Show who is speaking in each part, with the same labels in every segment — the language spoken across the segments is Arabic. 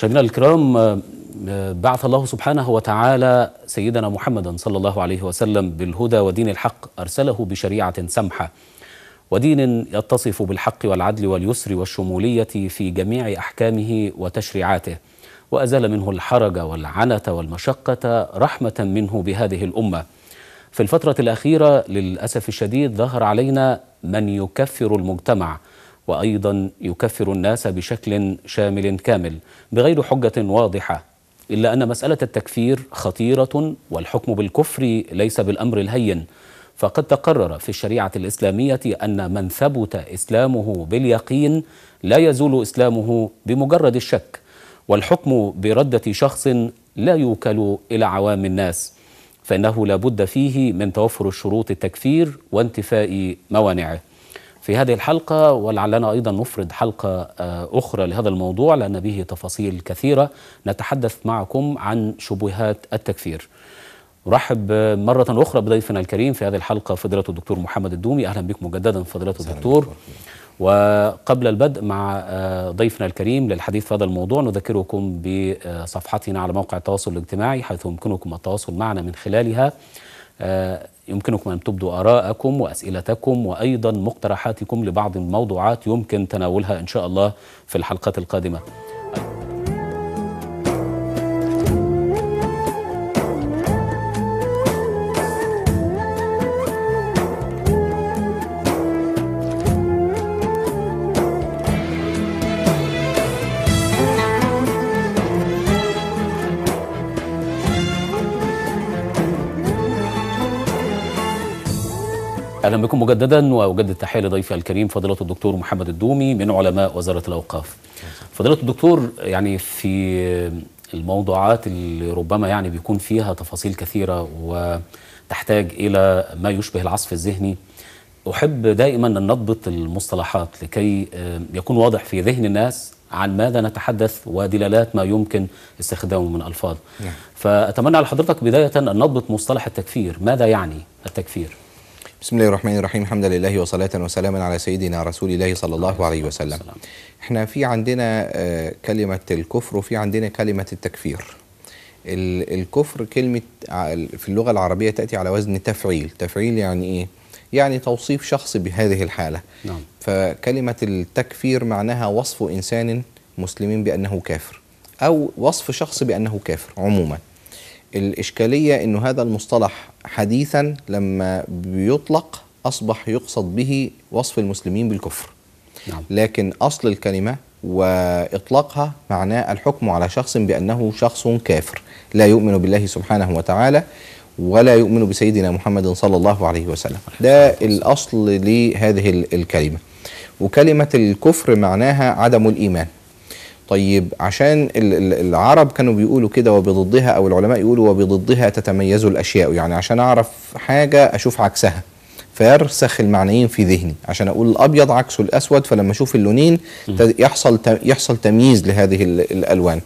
Speaker 1: مشاهدينا الكرام آه، آه، بعث الله سبحانه وتعالى سيدنا محمدا صلى الله عليه وسلم بالهدى ودين الحق ارسله بشريعه سمحه ودين يتصف بالحق والعدل واليسر والشموليه في جميع احكامه وتشريعاته وازال منه الحرج والعنه والمشقه رحمه منه بهذه الامه في الفتره الاخيره للاسف الشديد ظهر علينا من يكفر المجتمع وأيضا يكفر الناس بشكل شامل كامل بغير حجة واضحة إلا أن مسألة التكفير خطيرة والحكم بالكفر ليس بالأمر الهين فقد تقرر في الشريعة الإسلامية أن من ثبت إسلامه باليقين لا يزول إسلامه بمجرد الشك والحكم بردة شخص لا يوكل إلى عوام الناس فإنه لا بد فيه من توفر الشروط التكفير وانتفاء موانعه في هذه الحلقة ولعلنا أيضا نفرد حلقة آه، أخرى لهذا الموضوع لأن به تفاصيل كثيرة نتحدث معكم عن شبهات التكفير رحب آه، مرة أخرى بضيفنا الكريم في هذه الحلقة فضيلة الدكتور محمد الدومي أهلا بك مجددا فضيلة الدكتور وقبل البدء مع آه، ضيفنا الكريم للحديث في هذا الموضوع نذكركم بصفحتنا على موقع التواصل الاجتماعي حيث يمكنكم التواصل معنا من خلالها يمكنكم أن تبدوا آراءكم وأسئلتكم وأيضا مقترحاتكم لبعض الموضوعات يمكن تناولها إن شاء الله في الحلقات القادمة اهلا بكم مجددا واجدد التحيه لضيفي الكريم فضيله الدكتور محمد الدومي من علماء وزاره الاوقاف. فضيله الدكتور يعني في الموضوعات اللي ربما يعني بيكون فيها تفاصيل كثيره وتحتاج الى ما يشبه العصف الذهني احب دائما ان نضبط المصطلحات لكي آه، يكون واضح في ذهن الناس عن ماذا نتحدث ودلالات ما يمكن استخدامه من الفاظ. نعم. فاتمنى على حضرتك بدايه ان نضبط مصطلح
Speaker 2: التكفير، ماذا يعني التكفير؟ بسم الله الرحمن الرحيم الحمد لله وصلاة وسلاما على سيدنا رسول الله صلى الله عليه وسلم احنا في عندنا آه، كلمة الكفر وفي عندنا كلمة التكفير الكفر كلمة في اللغة العربية تأتي على وزن تفعيل تفعيل يعني إيه؟ يعني توصيف شخص بهذه الحالة نعم. فكلمة التكفير معناها وصف إنسان مسلم بأنه كافر أو وصف شخص بأنه كافر عموما الإشكالية أنه هذا المصطلح حديثا لما بيطلق أصبح يقصد به وصف المسلمين بالكفر نعم. لكن أصل الكلمة وإطلاقها معناه الحكم على شخص بأنه شخص كافر لا يؤمن بالله سبحانه وتعالى ولا يؤمن بسيدنا محمد صلى الله عليه وسلم ده الأصل لهذه الكلمة وكلمة الكفر معناها عدم الإيمان طيب عشان العرب كانوا بيقولوا كده وبضدها او العلماء يقولوا وبضدها تتميز الاشياء يعني عشان اعرف حاجه اشوف عكسها فيرسخ المعنيين في ذهني عشان اقول الابيض عكسه الاسود فلما اشوف اللونين يحصل يحصل تمييز لهذه الالوان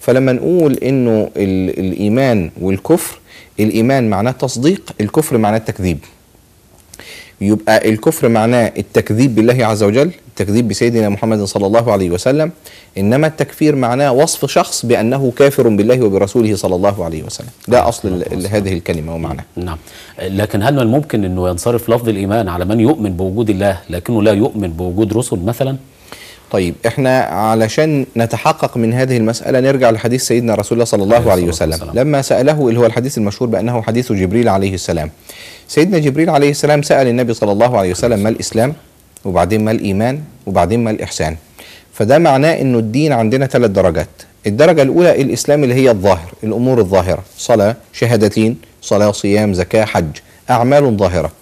Speaker 2: فلما نقول انه الايمان والكفر الايمان معناه تصديق الكفر معناه التكذيب يبقى الكفر معناه التكذيب بالله عز وجل التكذيب بسيدنا محمد صلى الله عليه وسلم إنما التكفير معناه وصف شخص بأنه كافر بالله وبرسوله صلى الله عليه وسلم ده نعم. أصل نعم. هذه الكلمة ومعناها نعم
Speaker 1: لكن هل من الممكن أنه ينصرف لفظ الإيمان على من يؤمن بوجود الله لكنه
Speaker 2: لا يؤمن بوجود رسل مثلا؟ طيب احنا علشان نتحقق من هذه المسألة نرجع لحديث سيدنا رسول الله صلى الله عليه وسلم لما سأله اللي هو الحديث المشهور بأنه حديث جبريل عليه السلام سيدنا جبريل عليه السلام سأل النبي صلى الله عليه وسلم ما الإسلام وبعدين ما الإيمان وبعدين ما الإحسان فده معناه أنه الدين عندنا ثلاث درجات الدرجة الأولى الإسلام اللي هي الظاهر الأمور الظاهرة صلاة شهادتين صلاة صيام زكاة حج أعمال ظاهرة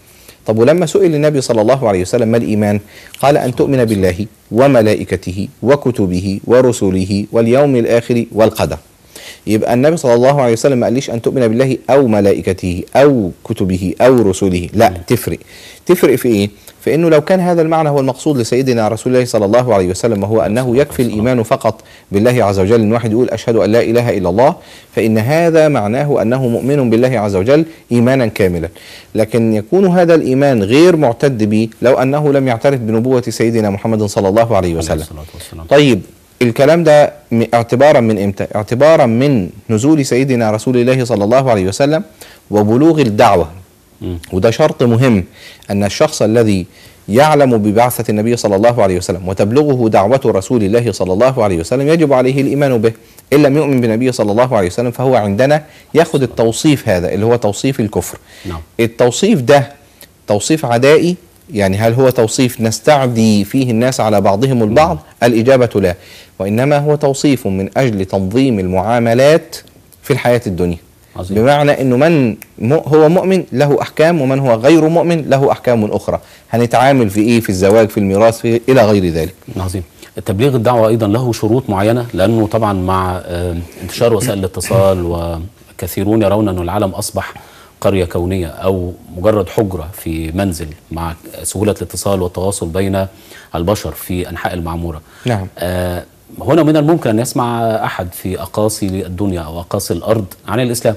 Speaker 2: طب ولما سئل النبي صلى الله عليه وسلم ما الإيمان قال أن تؤمن بالله وملائكته وكتبه ورسله واليوم الآخر والقدر يبقى النبي صلى الله عليه وسلم ما قاليش أن تؤمن بالله أو ملائكته أو كتبه أو رسله لا تفرق تفرق في إيه فإنه لو كان هذا المعنى هو المقصود لسيدنا رسول الله صلى الله عليه وسلم وهو أنه يكفي الإيمان فقط بالله عز وجل إن واحد يقول أشهد أن لا إله إلا الله فإن هذا معناه أنه مؤمن بالله عز وجل إيمانا كاملا لكن يكون هذا الإيمان غير معتد به لو أنه لم يعترف بنبوة سيدنا محمد صلى الله عليه وسلم طيب الكلام ده اعتبارا من امتى؟ اعتبارا من نزول سيدنا رسول الله صلى الله عليه وسلم وبلوغ الدعوه وده شرط مهم أن الشخص الذي يعلم ببعثة النبي صلى الله عليه وسلم وتبلغه دعوة رسول الله صلى الله عليه وسلم يجب عليه الإيمان به إن لم يؤمن بالنبي صلى الله عليه وسلم فهو عندنا يأخذ التوصيف هذا اللي هو توصيف الكفر نعم. التوصيف ده توصيف عدائي يعني هل هو توصيف نستعدي فيه الناس على بعضهم البعض نعم. الإجابة لا وإنما هو توصيف من أجل تنظيم المعاملات في الحياة الدنيا عظيم. بمعنى انه من هو مؤمن له احكام ومن هو غير مؤمن له احكام اخرى هنتعامل في ايه في الزواج في الميراث في الى غير ذلك عظيم تبليغ الدعوه ايضا له شروط معينه لانه طبعا
Speaker 1: مع آه، انتشار وسائل الاتصال وكثيرون يرون ان العالم اصبح قريه كونيه او مجرد حجره في منزل مع سهوله الاتصال والتواصل بين البشر في انحاء المعموره نعم آه هنا من الممكن أن يسمع أحد في أقاصي الدنيا أو أقاصي الأرض عن الإسلام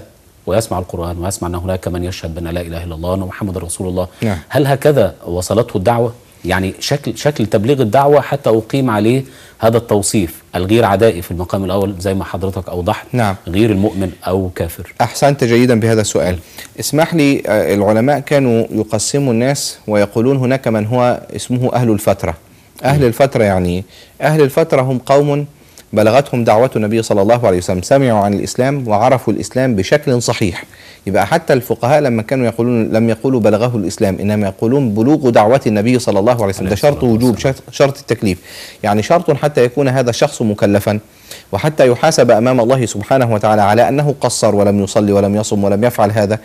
Speaker 1: ويسمع القرآن ويسمع أن هناك من يشهد بأن لا إله إلا الله وأن محمد رسول الله نعم. هل هكذا وصلته الدعوة؟ يعني شكل شكل تبليغ الدعوة حتى أقيم عليه هذا التوصيف الغير عدائي في المقام الأول زي ما حضرتك أوضحت نعم. غير المؤمن
Speaker 2: أو كافر أحسنت جيدا بهذا السؤال نعم. اسمح لي آه، العلماء كانوا يقسموا الناس ويقولون هناك من هو اسمه أهل الفترة أهل الفترة يعني أهل الفترة هم قوم بلغتهم دعوة النبي صلى الله عليه وسلم سمعوا عن الإسلام وعرفوا الإسلام بشكل صحيح يبقى حتى الفقهاء لما كانوا يقولون لم يقولوا بلغه الإسلام إنما يقولون بلوغ دعوة النبي صلى الله عليه وسلم ده شرط وجوب شرط التكليف يعني شرط حتى يكون هذا الشخص مكلفا وحتى يحاسب أمام الله سبحانه وتعالى على أنه قصر ولم يصلي ولم يصم ولم يفعل هذا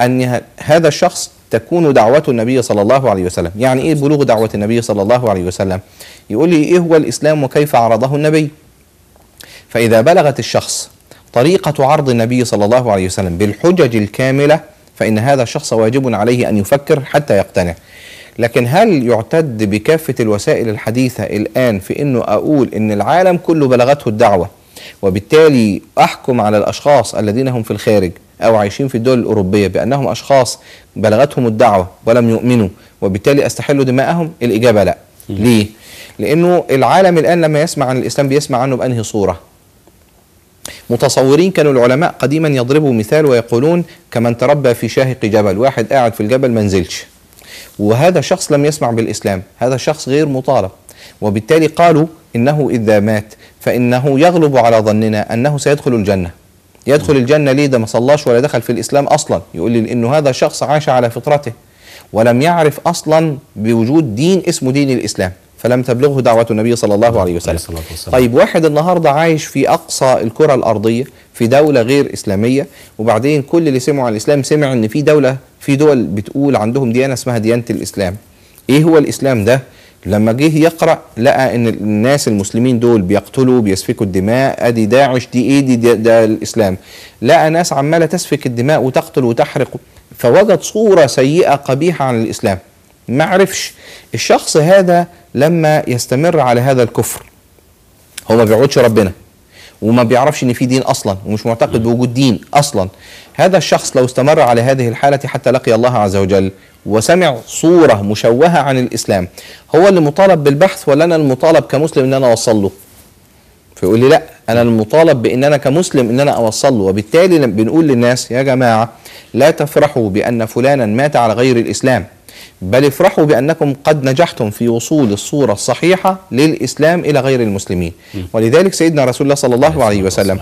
Speaker 2: أن هذا الشخص تكون دعوة النبي صلى الله عليه وسلم يعني إيه بلوغ دعوة النبي صلى الله عليه وسلم يقول لي إيه هو الإسلام وكيف عرضه النبي فإذا بلغت الشخص طريقة عرض النبي صلى الله عليه وسلم بالحجج الكاملة فإن هذا الشخص واجب عليه أن يفكر حتى يقتنع لكن هل يعتد بكافة الوسائل الحديثة الآن في أنه أقول أن العالم كله بلغته الدعوة وبالتالي أحكم على الأشخاص الذين هم في الخارج أو عايشين في الدول الأوروبية بأنهم أشخاص بلغتهم الدعوة ولم يؤمنوا وبالتالي أستحلوا دماءهم الإجابة لا ليه؟ لأنه العالم الآن لما يسمع عن الإسلام بيسمع عنه بأنهي صورة متصورين كانوا العلماء قديما يضربوا مثال ويقولون كمن تربى في شاهق جبل واحد قاعد في الجبل منزلش وهذا شخص لم يسمع بالإسلام هذا شخص غير مطالب وبالتالي قالوا إنه إذا مات فإنه يغلب على ظننا أنه سيدخل الجنة يدخل الجنة ليه ده ما صلاش ولا دخل في الإسلام أصلا يقول لي لأنه هذا شخص عاش على فطرته ولم يعرف أصلا بوجود دين اسمه دين الإسلام فلم تبلغه دعوة النبي صلى الله عليه وسلم طيب واحد النهاردة عايش في أقصى الكرة الأرضية في دولة غير إسلامية وبعدين كل اللي سمعوا عن الإسلام سمع أن في دولة في دول بتقول عندهم ديانة اسمها ديانة الإسلام إيه هو الإسلام ده لما جه يقرا لقى ان الناس المسلمين دول بيقتلوا بيسفكوا الدماء ادي داعش دي ايه دي ده, ده الاسلام لقى ناس عماله تسفك الدماء وتقتل وتحرق فوجد صوره سيئه قبيحه عن الاسلام ما عرفش الشخص هذا لما يستمر على هذا الكفر هو ما بيعودش ربنا وما بيعرفش ان في دين اصلا ومش معتقد بوجود دين اصلا هذا الشخص لو استمر على هذه الحاله حتى لقي الله عز وجل وسمع صورة مشوهة عن الإسلام هو اللي مطالب بالبحث ولا أنا المطالب كمسلم إن أنا أوصل له فيقول لي لا أنا المطالب بإن أنا كمسلم إن أنا أوصل له وبالتالي بنقول للناس يا جماعة لا تفرحوا بأن فلانا مات على غير الإسلام بل افرحوا بأنكم قد نجحتم في وصول الصورة الصحيحة للإسلام إلى غير المسلمين ولذلك سيدنا رسول الله صلى الله عليه وسلم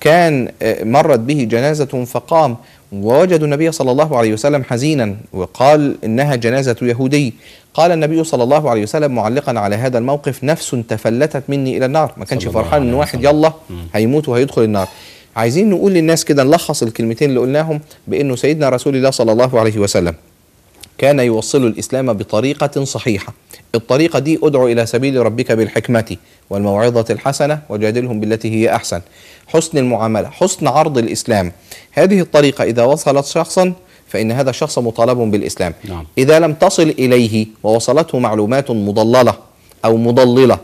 Speaker 2: كان آه، مرت به جنازة فقام ووجدوا النبي صلى الله عليه وسلم حزينا وقال انها جنازه يهودي قال النبي صلى الله عليه وسلم معلقا على هذا الموقف نفس تفلتت مني الى النار ما كانش فرحان ان واحد يلا هيموت وهيدخل النار عايزين نقول للناس كده نلخص الكلمتين اللي قلناهم بانه سيدنا رسول الله صلى الله عليه وسلم كان يوصل الإسلام بطريقة صحيحة الطريقة دي ادعو إلى سبيل ربك بالحكمة والموعظة الحسنة وجادلهم بالتي هي أحسن حسن المعاملة حسن عرض الإسلام هذه الطريقة إذا وصلت شخصا فإن هذا الشخص مطالب بالإسلام نعم. إذا لم تصل إليه ووصلته معلومات مضللة أو مضللة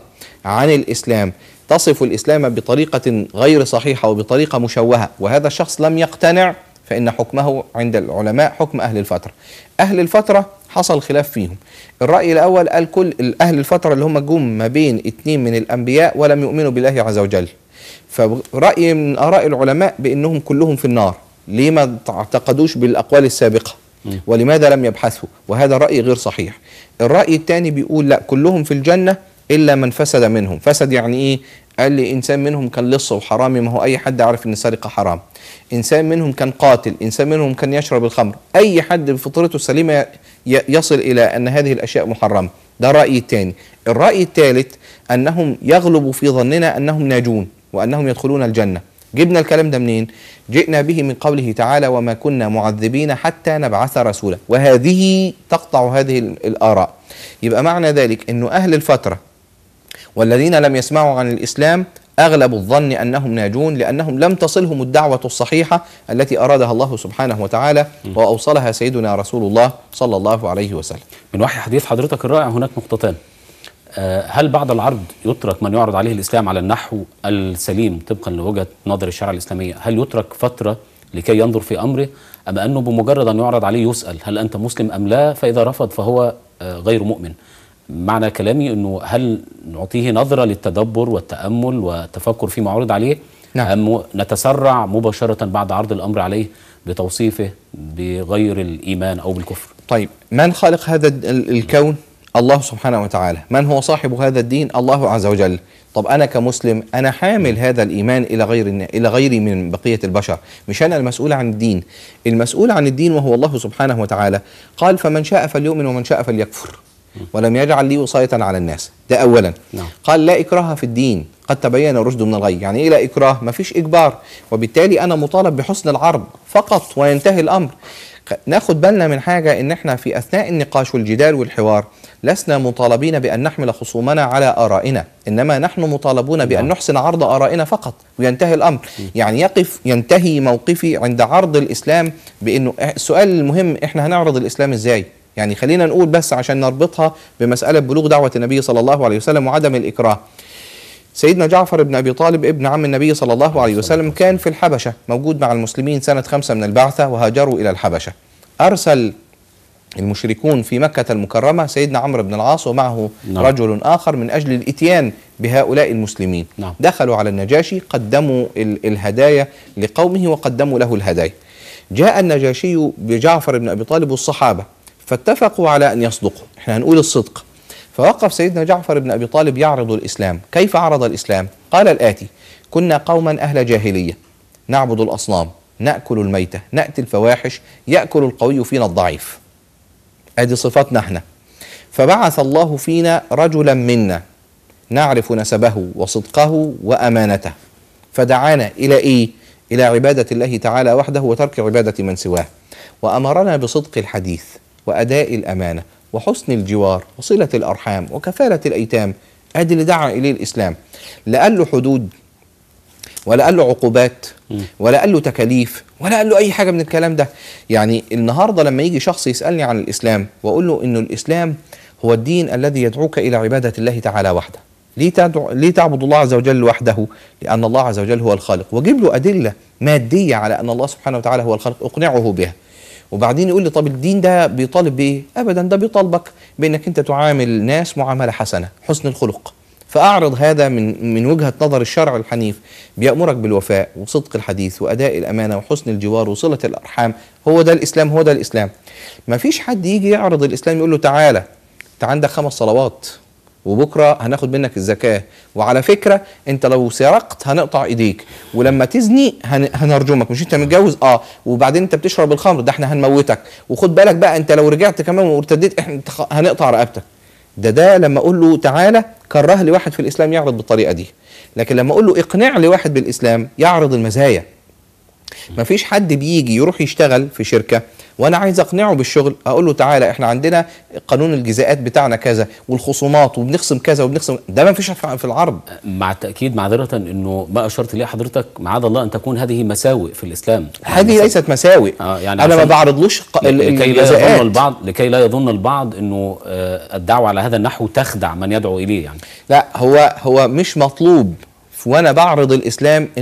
Speaker 2: عن الإسلام تصف الإسلام بطريقة غير صحيحة وبطريقة مشوهة وهذا الشخص لم يقتنع فإن حكمه عند العلماء حكم أهل الفترة أهل الفترة حصل خلاف فيهم الرأي الأول قال كل أهل الفترة اللي هم جم ما بين اتنين من الأنبياء ولم يؤمنوا بالله عز وجل فرأي من آراء العلماء بأنهم كلهم في النار ليه ما تعتقدوش بالأقوال السابقة ولماذا لم يبحثوا وهذا رأي غير صحيح الرأي الثاني بيقول لا كلهم في الجنة إلا من فسد منهم فسد يعني إيه قال لي انسان منهم كان لص وحرامي ما هو اي حد عارف ان السرقه حرام انسان منهم كان قاتل انسان منهم كان يشرب الخمر اي حد بفطرته السليمه يصل الى ان هذه الاشياء محرمه ده الراي الثاني الراي الثالث انهم يغلب في ظننا انهم ناجون وانهم يدخلون الجنه جبنا الكلام ده منين جئنا به من قوله تعالى وما كنا معذبين حتى نبعث رسولا وهذه تقطع هذه الاراء يبقى معنى ذلك انه اهل الفتره والذين لم يسمعوا عن الإسلام أغلب الظن أنهم ناجون لأنهم لم تصلهم الدعوة الصحيحة التي أرادها الله سبحانه وتعالى وأوصلها سيدنا رسول الله صلى الله عليه وسلم من وحي حديث حضرتك الرائع هناك نقطتان
Speaker 1: آه، هل بعد العرض يترك من يعرض عليه الإسلام على النحو السليم طبقا لوجهة نظر الشرع الإسلامية هل يترك فترة لكي ينظر في أمره أم أنه بمجرد أن يعرض عليه يسأل هل أنت مسلم أم لا فإذا رفض فهو آه، غير مؤمن معنى كلامي انه هل نعطيه نظره للتدبر والتامل والتفكر فيما عرض عليه نعم. أم نتسرع مباشره بعد عرض الامر عليه بتوصيفه بغير الايمان او بالكفر
Speaker 2: طيب من خالق هذا الكون الله سبحانه وتعالى من هو صاحب هذا الدين الله عز وجل طب انا كمسلم انا حامل هذا الايمان الى غير الى غيري من بقيه البشر مش انا المسؤول عن الدين المسؤول عن الدين وهو الله سبحانه وتعالى قال فمن شاء فليؤمن ومن شاء فليكفر ولم يجعل لي وصاية على الناس ده أولا نعم. قال لا إكراه في الدين قد تبين الرشد من الغي يعني إيه لا إكراه ما فيش إجبار وبالتالي أنا مطالب بحسن العرض فقط وينتهي الأمر ناخد بالنا من حاجة إن إحنا في أثناء النقاش والجدال والحوار لسنا مطالبين بأن نحمل خصومنا على آرائنا إنما نحن مطالبون بأن نعم. نحسن عرض آرائنا فقط وينتهي الأمر يعني يقف ينتهي موقفي عند عرض الإسلام بأنه السؤال المهم إحنا هنعرض الإسلام إزاي يعني خلينا نقول بس عشان نربطها بمسألة بلوغ دعوة النبي صلى الله عليه وسلم وعدم الإكراه سيدنا جعفر بن أبي طالب ابن عم النبي صلى الله عليه وسلم كان في الحبشة موجود مع المسلمين سنة خمسة من البعثة وهاجروا إلى الحبشة أرسل المشركون في مكة المكرمة سيدنا عمرو بن العاص ومعه نعم. رجل آخر من أجل الإتيان بهؤلاء المسلمين نعم. دخلوا على النجاشي قدموا الهدايا لقومه وقدموا له الهدايا جاء النجاشي بجعفر بن أبي طالب والصحابة فاتفقوا على أن يصدقوا احنا هنقول الصدق فوقف سيدنا جعفر بن أبي طالب يعرض الإسلام كيف عرض الإسلام؟ قال الآتي كنا قوما أهل جاهلية نعبد الأصنام نأكل الميتة نأتي الفواحش يأكل القوي فينا الضعيف أدي صفاتنا احنا فبعث الله فينا رجلا منا نعرف نسبه وصدقه وأمانته فدعانا إلى إيه؟ إلى عبادة الله تعالى وحده وترك عبادة من سواه وأمرنا بصدق الحديث وأداء الأمانة وحسن الجوار وصلة الأرحام وكفالة الأيتام أدي اللي دعا إليه الإسلام لا قال له حدود ولا قال له عقوبات ولا قال له تكاليف ولا قال له أي حاجة من الكلام ده يعني النهاردة لما يجي شخص يسألني عن الإسلام وأقول له إنه الإسلام هو الدين الذي يدعوك إلى عبادة الله تعالى وحده ليه, تدعو ليه تعبد الله عز وجل وحده لأن الله عز وجل هو الخالق وجيب له أدلة مادية على أن الله سبحانه وتعالى هو الخالق أقنعه بها وبعدين يقول لي طب الدين ده بيطالب بايه؟ ابدا ده بيطالبك بانك انت تعامل الناس معامله حسنه، حسن الخلق. فاعرض هذا من من وجهه نظر الشرع الحنيف بيامرك بالوفاء وصدق الحديث واداء الامانه وحسن الجوار وصله الارحام، هو ده الاسلام هو ده الاسلام. ما فيش حد يجي يعرض الاسلام يقول له تعالى انت عندك خمس صلوات وبكره هناخد منك الزكاه وعلى فكره انت لو سرقت هنقطع ايديك ولما تزني هن... هنرجمك مش انت متجوز اه وبعدين انت بتشرب الخمر ده احنا هنموتك وخد بالك بقى انت لو رجعت كمان وارتديت احنا هنقطع رقبتك ده ده لما اقول له تعالى كره لي واحد في الاسلام يعرض بالطريقه دي لكن لما اقول له اقنع لي واحد بالاسلام يعرض المزايا ما فيش حد بيجي يروح يشتغل في شركه وانا عايز اقنعه بالشغل اقول له تعالى احنا عندنا قانون الجزاءات بتاعنا كذا والخصومات وبنخصم كذا وبنخصم ده ما فيش في العرض مع التاكيد معذره انه ما اشرت ليه
Speaker 1: حضرتك معاذ الله ان تكون هذه مساوئ في الاسلام يعني هذه يعني ليست مساوئ آه يعني انا ما بعرضلوش لكي لا يظن البعض لكي لا يظن البعض انه آه الدعوه على هذا النحو تخدع
Speaker 2: من يدعو اليه يعني لا هو هو مش مطلوب وانا بعرض الاسلام إن